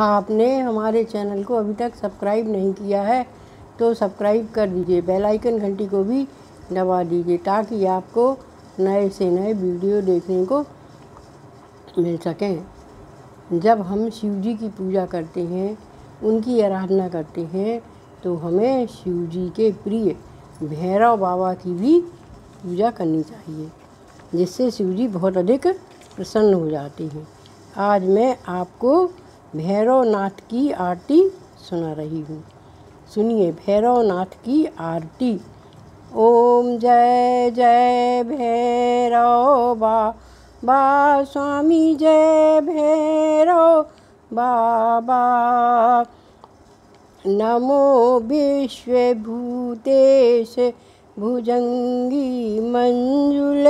आपने हमारे चैनल को अभी तक सब्सक्राइब नहीं किया है तो सब्सक्राइब कर दीजिए बेल आइकन घंटी को भी दबा दीजिए ताकि आपको नए से नए वीडियो देखने को मिल सकें जब हम शिव जी की पूजा करते हैं उनकी आराधना करते हैं तो हमें शिव जी के प्रिय भैरव बाबा की भी पूजा करनी चाहिए जिससे शिव जी बहुत अधिक प्रसन्न हो जाते हैं आज मैं आपको भैरवनाथ की आरती सुना रही हूँ सुनिए भैरवनाथ की आरती ओम जय जय भैरव बा बा स्वामी जय भैरव बाबा नमो विश्वभूतेश भुजंगी मंजुल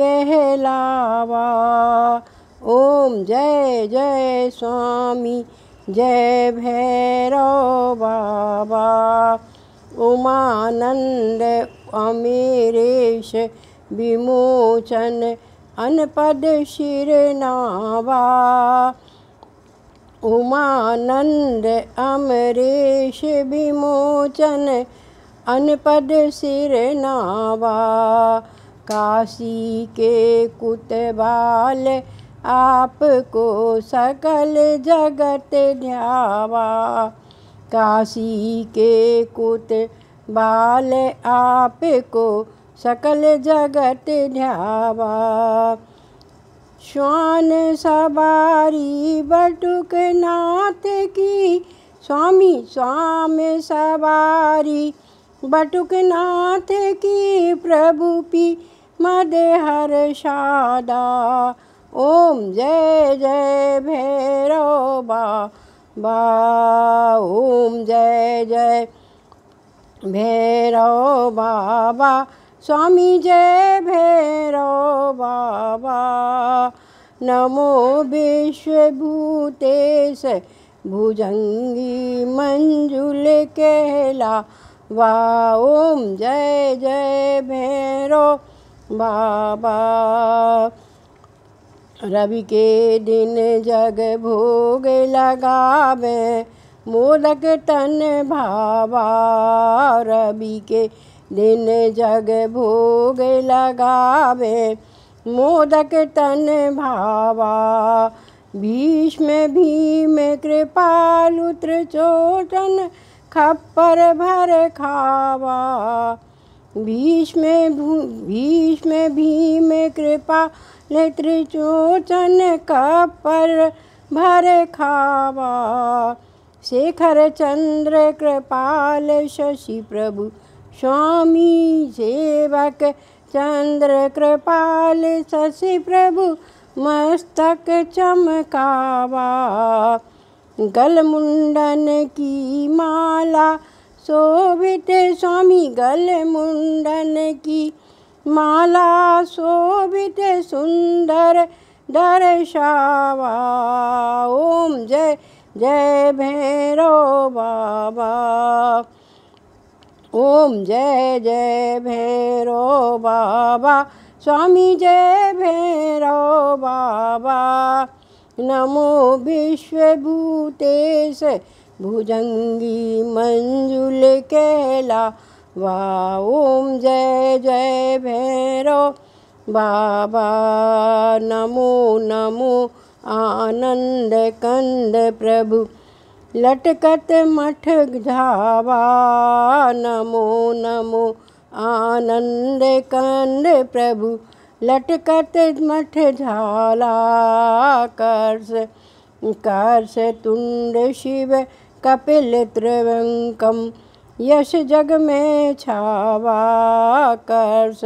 कहलावा ओम जय जय स्वामी जय भैरव बाबा उमानंद अमेरेश विमोचन अनपद शिरनावा उमानंद अमरेश विमोचन अनपद सिरनावा काशी के कुतबाल आपको सकल जगत न्यावा काशी के कुत बाल आपको सकल जगत न्यावा श्वान सवारी बटुक नाथ की स्वामी स्वाम सवारी बटुक नाथ की प्रभु पी मद हर शादा ओम जय जय भैरव बाबा ओम जय जय भैरव बाबा स्वामी जय भैरव बाबा नमो विश्वभूतेश भुजंगी मंजुल कहला वा ओम जय जय भैरव बाबा रवि के दिन जग भोग लगावे मोदक तन भावा रवि के दिन जग भोग लगावे मोदक तन भावा भीष्म भीम कृपालुत्र चोटन खप्पर भर खावा भीष्म भीष्म भीम कृपा ले त्रिचोचन का पर भर खावा शेखर चंद्र कृपाल शशि प्रभु स्वामी सेवक चंद्र कृपाल शशि प्रभु मस्तक चमकावा गल मुंडन की माला शोभित स्वामी गल मुंडन की माला शोभित सुंदर दर्शावा ओम जय जय भैरव बाबा ओम जय जय भैरव बाबा स्वामी जय भैरव बाबा नमो विश्वभूतेश भुजंगी मंजुल केला वा ओम जय जय भैरव बाबा नमो नमो आनंद कंद प्रभु लटकत मठ झावा नमो नमो आनंद कंद प्रभु लटकत मठ झाला कर्ष कर्ष तुंड शिव कपिल त्रिवंकम यश जग में छावा कर्ष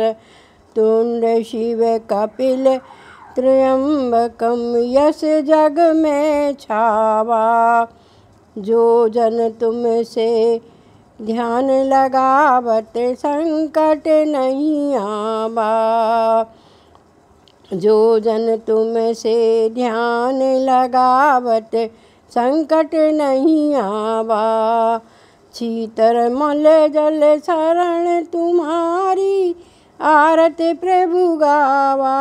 तुंड शिव कपिल त्रियंबकम यश जग में छावा जो जन तुमसे ध्यान लगावत संकट नहीं आवा जो जन तुमसे ध्यान लगावत संकट नहीं आवा चीतर मल जल शरण तुम्हारी आरत प्रभु गावा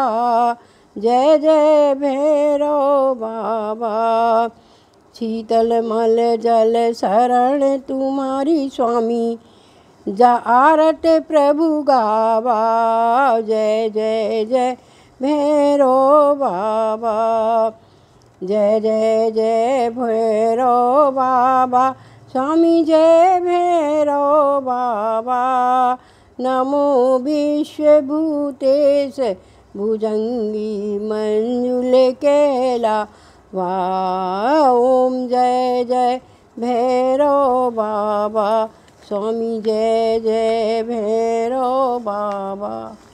जय जय भैरव बाबा शीतल मल जल शरण तुम्हारी स्वामी जा आरत प्रभु गावा जय जय जय भैरो बाबा जय जय जय भैरव बाबा स्वामी जय भैरव बाबा नमो विश्वभूतेश भुजंगी मंजुल केला वाह ओम जय जय भैरव बाबा स्वामी जय जय भैरव बाबा